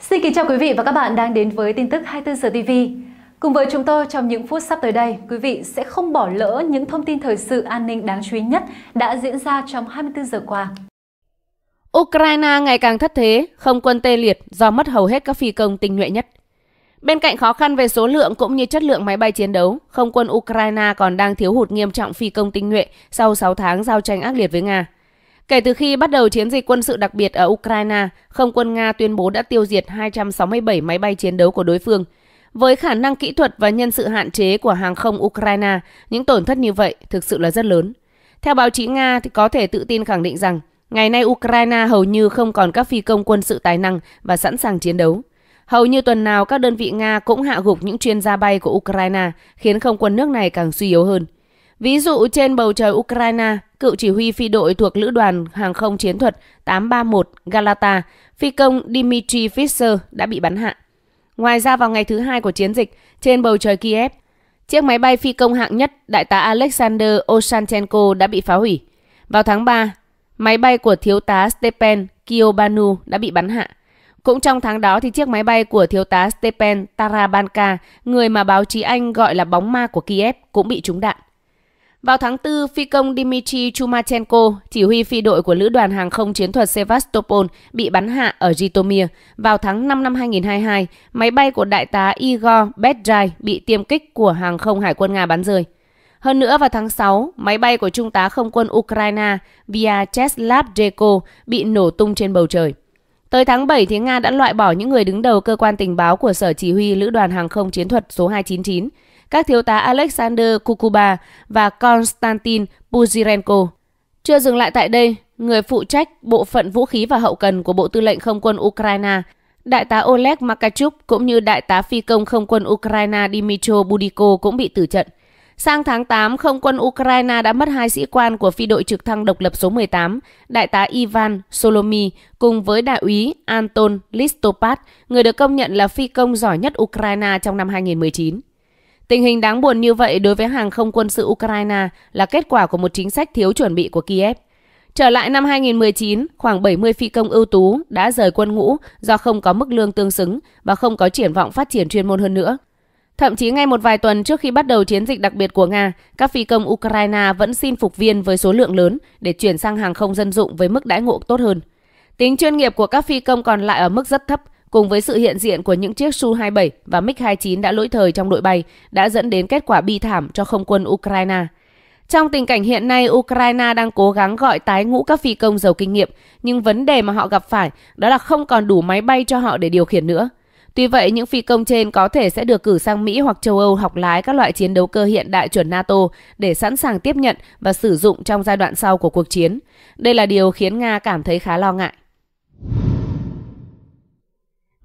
Xin kính chào quý vị và các bạn đang đến với tin tức 24 giờ TV. Cùng với chúng tôi trong những phút sắp tới đây, quý vị sẽ không bỏ lỡ những thông tin thời sự an ninh đáng chú ý nhất đã diễn ra trong 24 giờ qua. Ukraine ngày càng thất thế, không quân tê liệt do mất hầu hết các phi công tinh nhuệ nhất. Bên cạnh khó khăn về số lượng cũng như chất lượng máy bay chiến đấu, không quân Ukraine còn đang thiếu hụt nghiêm trọng phi công tinh nhuệ sau 6 tháng giao tranh ác liệt với Nga. Kể từ khi bắt đầu chiến dịch quân sự đặc biệt ở Ukraine, không quân Nga tuyên bố đã tiêu diệt 267 máy bay chiến đấu của đối phương. Với khả năng kỹ thuật và nhân sự hạn chế của hàng không Ukraine, những tổn thất như vậy thực sự là rất lớn. Theo báo chí Nga thì có thể tự tin khẳng định rằng ngày nay Ukraine hầu như không còn các phi công quân sự tài năng và sẵn sàng chiến đấu. Hầu như tuần nào các đơn vị Nga cũng hạ gục những chuyên gia bay của Ukraine, khiến không quân nước này càng suy yếu hơn. Ví dụ trên bầu trời Ukraine, cựu chỉ huy phi đội thuộc Lữ đoàn Hàng không Chiến thuật 831 Galata, phi công Dmitry Fisher đã bị bắn hạ. Ngoài ra vào ngày thứ hai của chiến dịch, trên bầu trời Kiev, chiếc máy bay phi công hạng nhất đại tá Alexander Osanchenko đã bị phá hủy. Vào tháng 3, máy bay của thiếu tá Stepen Kiobanu đã bị bắn hạ. Cũng trong tháng đó thì chiếc máy bay của thiếu tá Stepen Tarabanka, người mà báo chí Anh gọi là bóng ma của Kiev, cũng bị trúng đạn. Vào tháng 4, phi công Dmitry Chumachenko, chỉ huy phi đội của Lữ đoàn Hàng không Chiến thuật Sevastopol, bị bắn hạ ở Jitomir. Vào tháng 5 năm 2022, máy bay của đại tá Igor Bedrai bị tiêm kích của Hàng không Hải quân Nga bắn rơi. Hơn nữa vào tháng 6, máy bay của Trung tá Không quân Ukraine Vyacheslav Deko bị nổ tung trên bầu trời. Tới tháng 7 thì Nga đã loại bỏ những người đứng đầu cơ quan tình báo của Sở Chỉ huy Lữ đoàn Hàng không Chiến thuật số 299 các thiếu tá Alexander Kukuba và Konstantin Puzirenko. Chưa dừng lại tại đây, người phụ trách bộ phận vũ khí và hậu cần của Bộ Tư lệnh Không quân Ukraine, Đại tá Oleg Makachuk cũng như Đại tá phi công Không quân Ukraine Dimitro Budiko cũng bị tử trận. Sang tháng 8, không quân Ukraine đã mất hai sĩ quan của phi đội trực thăng độc lập số 18, đại tá Ivan Solomi cùng với đại úy Anton Listopad, người được công nhận là phi công giỏi nhất Ukraine trong năm 2019. Tình hình đáng buồn như vậy đối với hàng không quân sự Ukraine là kết quả của một chính sách thiếu chuẩn bị của Kiev. Trở lại năm 2019, khoảng 70 phi công ưu tú đã rời quân ngũ do không có mức lương tương xứng và không có triển vọng phát triển chuyên môn hơn nữa. Thậm chí ngay một vài tuần trước khi bắt đầu chiến dịch đặc biệt của Nga, các phi công Ukraine vẫn xin phục viên với số lượng lớn để chuyển sang hàng không dân dụng với mức đãi ngộ tốt hơn. Tính chuyên nghiệp của các phi công còn lại ở mức rất thấp – Cùng với sự hiện diện của những chiếc Su-27 và MiG-29 đã lỗi thời trong đội bay đã dẫn đến kết quả bi thảm cho không quân Ukraine. Trong tình cảnh hiện nay, Ukraine đang cố gắng gọi tái ngũ các phi công giàu kinh nghiệm, nhưng vấn đề mà họ gặp phải đó là không còn đủ máy bay cho họ để điều khiển nữa. Tuy vậy, những phi công trên có thể sẽ được cử sang Mỹ hoặc châu Âu học lái các loại chiến đấu cơ hiện đại chuẩn NATO để sẵn sàng tiếp nhận và sử dụng trong giai đoạn sau của cuộc chiến. Đây là điều khiến Nga cảm thấy khá lo ngại.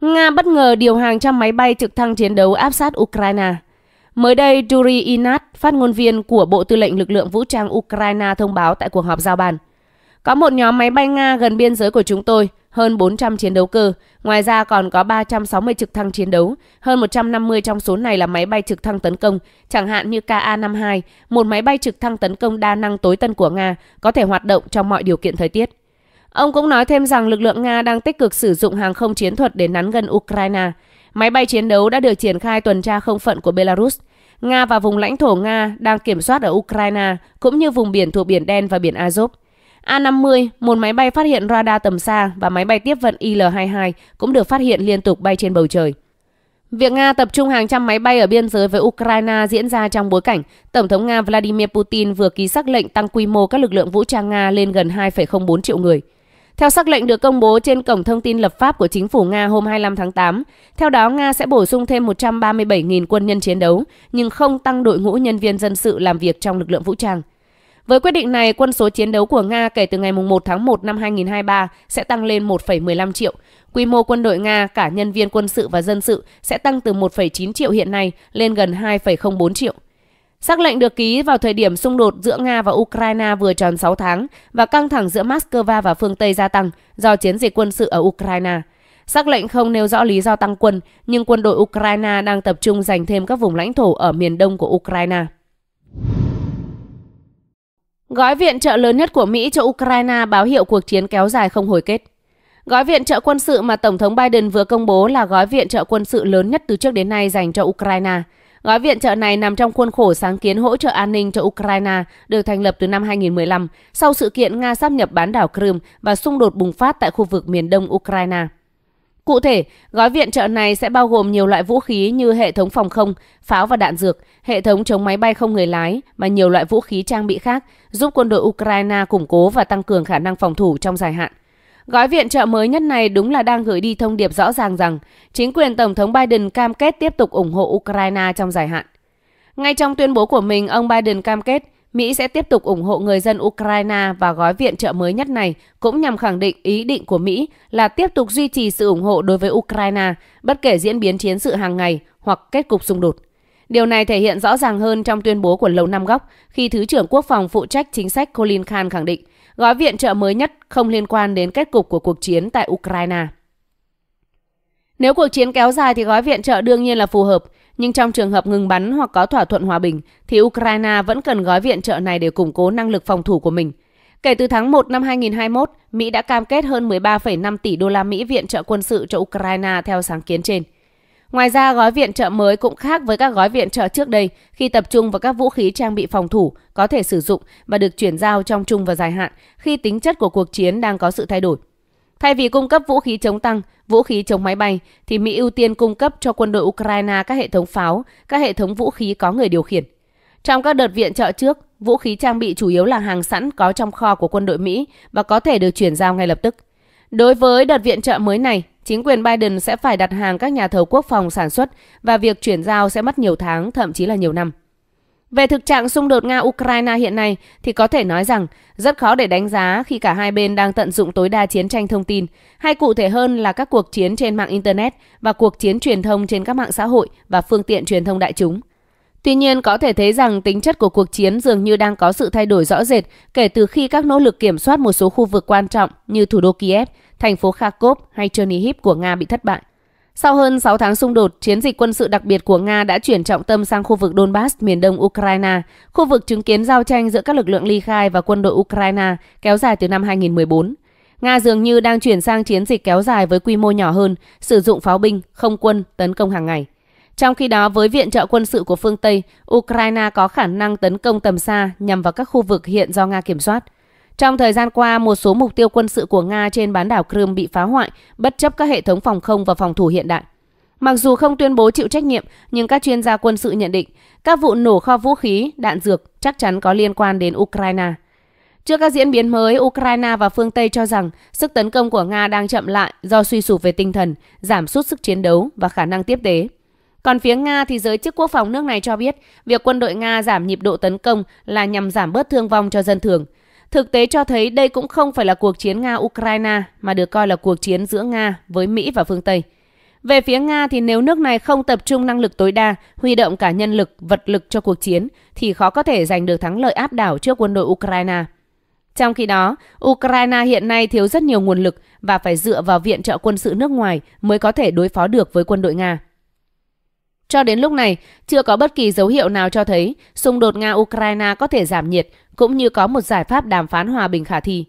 Nga bất ngờ điều hàng trăm máy bay trực thăng chiến đấu áp sát Ukraine. Mới đây, Yuri Inat, phát ngôn viên của Bộ Tư lệnh Lực lượng Vũ trang Ukraine thông báo tại cuộc họp giao bàn. Có một nhóm máy bay Nga gần biên giới của chúng tôi, hơn 400 chiến đấu cơ. Ngoài ra còn có 360 trực thăng chiến đấu. Hơn 150 trong số này là máy bay trực thăng tấn công, chẳng hạn như Ka-52, một máy bay trực thăng tấn công đa năng tối tân của Nga, có thể hoạt động trong mọi điều kiện thời tiết. Ông cũng nói thêm rằng lực lượng Nga đang tích cực sử dụng hàng không chiến thuật để nắn gần Ukraine. Máy bay chiến đấu đã được triển khai tuần tra không phận của Belarus. Nga và vùng lãnh thổ Nga đang kiểm soát ở Ukraine, cũng như vùng biển thuộc Biển Đen và Biển Azov. A-50, một máy bay phát hiện radar tầm xa và máy bay tiếp vận IL-22 cũng được phát hiện liên tục bay trên bầu trời. Việc Nga tập trung hàng trăm máy bay ở biên giới với Ukraine diễn ra trong bối cảnh Tổng thống Nga Vladimir Putin vừa ký xác lệnh tăng quy mô các lực lượng vũ trang Nga lên gần 2,04 triệu người. Theo sắc lệnh được công bố trên Cổng Thông tin Lập pháp của Chính phủ Nga hôm 25 tháng 8, theo đó Nga sẽ bổ sung thêm 137.000 quân nhân chiến đấu, nhưng không tăng đội ngũ nhân viên dân sự làm việc trong lực lượng vũ trang. Với quyết định này, quân số chiến đấu của Nga kể từ ngày 1 tháng 1 năm 2023 sẽ tăng lên 1,15 triệu. Quy mô quân đội Nga, cả nhân viên quân sự và dân sự sẽ tăng từ 1,9 triệu hiện nay lên gần 2,04 triệu. Sắc lệnh được ký vào thời điểm xung đột giữa Nga và Ukraine vừa tròn 6 tháng và căng thẳng giữa Moscow và phương Tây gia tăng do chiến dịch quân sự ở Ukraine. Sắc lệnh không nêu rõ lý do tăng quân, nhưng quân đội Ukraine đang tập trung giành thêm các vùng lãnh thổ ở miền đông của Ukraine. Gói viện trợ lớn nhất của Mỹ cho Ukraine báo hiệu cuộc chiến kéo dài không hồi kết. Gói viện trợ quân sự mà Tổng thống Biden vừa công bố là gói viện trợ quân sự lớn nhất từ trước đến nay dành cho Ukraine – Gói viện trợ này nằm trong khuôn khổ sáng kiến hỗ trợ an ninh cho Ukraine được thành lập từ năm 2015 sau sự kiện Nga sáp nhập bán đảo Crimea và xung đột bùng phát tại khu vực miền đông Ukraine. Cụ thể, gói viện trợ này sẽ bao gồm nhiều loại vũ khí như hệ thống phòng không, pháo và đạn dược, hệ thống chống máy bay không người lái và nhiều loại vũ khí trang bị khác, giúp quân đội Ukraine củng cố và tăng cường khả năng phòng thủ trong dài hạn. Gói viện trợ mới nhất này đúng là đang gửi đi thông điệp rõ ràng rằng chính quyền Tổng thống Biden cam kết tiếp tục ủng hộ Ukraine trong dài hạn. Ngay trong tuyên bố của mình, ông Biden cam kết Mỹ sẽ tiếp tục ủng hộ người dân Ukraine và gói viện trợ mới nhất này cũng nhằm khẳng định ý định của Mỹ là tiếp tục duy trì sự ủng hộ đối với Ukraine bất kể diễn biến chiến sự hàng ngày hoặc kết cục xung đột. Điều này thể hiện rõ ràng hơn trong tuyên bố của Lầu Năm Góc khi Thứ trưởng Quốc phòng phụ trách chính sách Colin Khan khẳng định gói viện trợ mới nhất không liên quan đến kết cục của cuộc chiến tại Ukraine. Nếu cuộc chiến kéo dài thì gói viện trợ đương nhiên là phù hợp, nhưng trong trường hợp ngừng bắn hoặc có thỏa thuận hòa bình thì Ukraine vẫn cần gói viện trợ này để củng cố năng lực phòng thủ của mình. Kể từ tháng 1 năm 2021, Mỹ đã cam kết hơn 13,5 tỷ đô la Mỹ viện trợ quân sự cho Ukraine theo sáng kiến trên. Ngoài ra, gói viện trợ mới cũng khác với các gói viện trợ trước đây khi tập trung vào các vũ khí trang bị phòng thủ có thể sử dụng và được chuyển giao trong chung và dài hạn khi tính chất của cuộc chiến đang có sự thay đổi. Thay vì cung cấp vũ khí chống tăng, vũ khí chống máy bay, thì Mỹ ưu tiên cung cấp cho quân đội Ukraine các hệ thống pháo, các hệ thống vũ khí có người điều khiển. Trong các đợt viện trợ trước, vũ khí trang bị chủ yếu là hàng sẵn có trong kho của quân đội Mỹ và có thể được chuyển giao ngay lập tức. Đối với đợt viện trợ mới này, chính quyền Biden sẽ phải đặt hàng các nhà thầu quốc phòng sản xuất và việc chuyển giao sẽ mất nhiều tháng, thậm chí là nhiều năm. Về thực trạng xung đột Nga-Ukraine hiện nay thì có thể nói rằng rất khó để đánh giá khi cả hai bên đang tận dụng tối đa chiến tranh thông tin, hay cụ thể hơn là các cuộc chiến trên mạng Internet và cuộc chiến truyền thông trên các mạng xã hội và phương tiện truyền thông đại chúng – Tuy nhiên, có thể thấy rằng tính chất của cuộc chiến dường như đang có sự thay đổi rõ rệt kể từ khi các nỗ lực kiểm soát một số khu vực quan trọng như thủ đô Kiev, thành phố Kharkov hay Chernihiv của Nga bị thất bại. Sau hơn 6 tháng xung đột, chiến dịch quân sự đặc biệt của Nga đã chuyển trọng tâm sang khu vực Donbass miền đông Ukraine, khu vực chứng kiến giao tranh giữa các lực lượng ly khai và quân đội Ukraine kéo dài từ năm 2014. Nga dường như đang chuyển sang chiến dịch kéo dài với quy mô nhỏ hơn, sử dụng pháo binh, không quân, tấn công hàng ngày. Trong khi đó, với viện trợ quân sự của phương Tây, Ukraine có khả năng tấn công tầm xa nhằm vào các khu vực hiện do Nga kiểm soát. Trong thời gian qua, một số mục tiêu quân sự của Nga trên bán đảo Crimea bị phá hoại, bất chấp các hệ thống phòng không và phòng thủ hiện đại. Mặc dù không tuyên bố chịu trách nhiệm, nhưng các chuyên gia quân sự nhận định các vụ nổ kho vũ khí, đạn dược chắc chắn có liên quan đến Ukraine. Trước các diễn biến mới, Ukraine và phương Tây cho rằng sức tấn công của Nga đang chậm lại do suy sụp về tinh thần, giảm sút sức chiến đấu và khả năng tiếp tế. Còn phía Nga thì giới chức quốc phòng nước này cho biết việc quân đội Nga giảm nhịp độ tấn công là nhằm giảm bớt thương vong cho dân thường. Thực tế cho thấy đây cũng không phải là cuộc chiến Nga-Ukraine mà được coi là cuộc chiến giữa Nga với Mỹ và phương Tây. Về phía Nga thì nếu nước này không tập trung năng lực tối đa, huy động cả nhân lực, vật lực cho cuộc chiến thì khó có thể giành được thắng lợi áp đảo trước quân đội Ukraine. Trong khi đó, Ukraine hiện nay thiếu rất nhiều nguồn lực và phải dựa vào viện trợ quân sự nước ngoài mới có thể đối phó được với quân đội Nga. Cho đến lúc này, chưa có bất kỳ dấu hiệu nào cho thấy xung đột Nga-Ukraine có thể giảm nhiệt, cũng như có một giải pháp đàm phán hòa bình khả thi.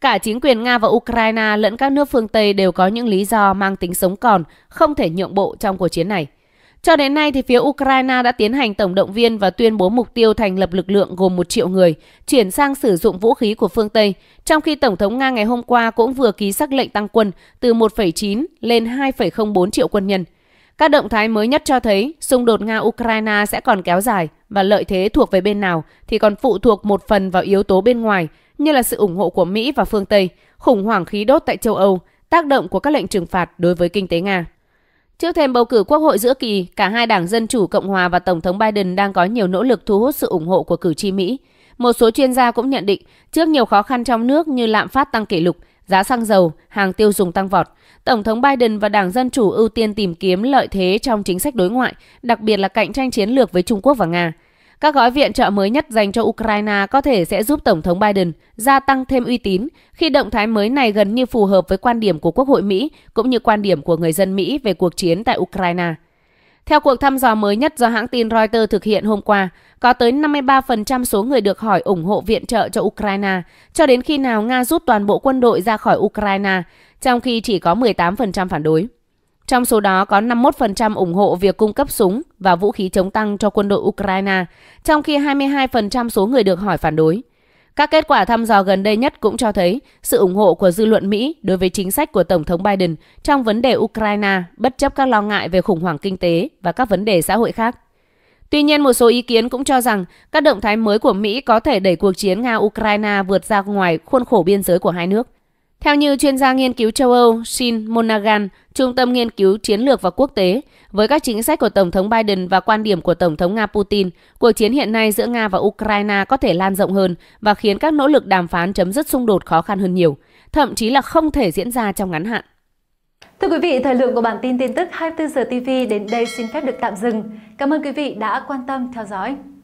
Cả chính quyền Nga và Ukraine lẫn các nước phương Tây đều có những lý do mang tính sống còn, không thể nhượng bộ trong cuộc chiến này. Cho đến nay thì phía Ukraine đã tiến hành tổng động viên và tuyên bố mục tiêu thành lập lực lượng gồm 1 triệu người, chuyển sang sử dụng vũ khí của phương Tây, trong khi Tổng thống Nga ngày hôm qua cũng vừa ký sắc lệnh tăng quân từ 1,9 lên 2,04 triệu quân nhân – các động thái mới nhất cho thấy xung đột Nga-Ukraine sẽ còn kéo dài và lợi thế thuộc về bên nào thì còn phụ thuộc một phần vào yếu tố bên ngoài như là sự ủng hộ của Mỹ và phương Tây, khủng hoảng khí đốt tại châu Âu, tác động của các lệnh trừng phạt đối với kinh tế Nga. Trước thêm bầu cử quốc hội giữa kỳ, cả hai đảng Dân Chủ Cộng Hòa và Tổng thống Biden đang có nhiều nỗ lực thu hút sự ủng hộ của cử tri Mỹ. Một số chuyên gia cũng nhận định, trước nhiều khó khăn trong nước như lạm phát tăng kỷ lục, Giá xăng dầu, hàng tiêu dùng tăng vọt. Tổng thống Biden và Đảng Dân Chủ ưu tiên tìm kiếm lợi thế trong chính sách đối ngoại, đặc biệt là cạnh tranh chiến lược với Trung Quốc và Nga. Các gói viện trợ mới nhất dành cho Ukraine có thể sẽ giúp Tổng thống Biden gia tăng thêm uy tín khi động thái mới này gần như phù hợp với quan điểm của Quốc hội Mỹ cũng như quan điểm của người dân Mỹ về cuộc chiến tại Ukraine. Theo cuộc thăm dò mới nhất do hãng tin Reuters thực hiện hôm qua, có tới 53% số người được hỏi ủng hộ viện trợ cho Ukraine cho đến khi nào Nga rút toàn bộ quân đội ra khỏi Ukraine, trong khi chỉ có 18% phản đối. Trong số đó có 51% ủng hộ việc cung cấp súng và vũ khí chống tăng cho quân đội Ukraine, trong khi 22% số người được hỏi phản đối. Các kết quả thăm dò gần đây nhất cũng cho thấy sự ủng hộ của dư luận Mỹ đối với chính sách của Tổng thống Biden trong vấn đề Ukraine bất chấp các lo ngại về khủng hoảng kinh tế và các vấn đề xã hội khác. Tuy nhiên, một số ý kiến cũng cho rằng các động thái mới của Mỹ có thể đẩy cuộc chiến Nga-Ukraine vượt ra ngoài khuôn khổ biên giới của hai nước. Theo như chuyên gia nghiên cứu châu Âu Shin Monaghan, Trung tâm Nghiên cứu Chiến lược và Quốc tế, với các chính sách của Tổng thống Biden và quan điểm của Tổng thống Nga Putin, cuộc chiến hiện nay giữa Nga và Ukraine có thể lan rộng hơn và khiến các nỗ lực đàm phán chấm dứt xung đột khó khăn hơn nhiều, thậm chí là không thể diễn ra trong ngắn hạn. Thưa quý vị, thời lượng của bản tin tin tức 24 giờ TV đến đây xin phép được tạm dừng. Cảm ơn quý vị đã quan tâm theo dõi.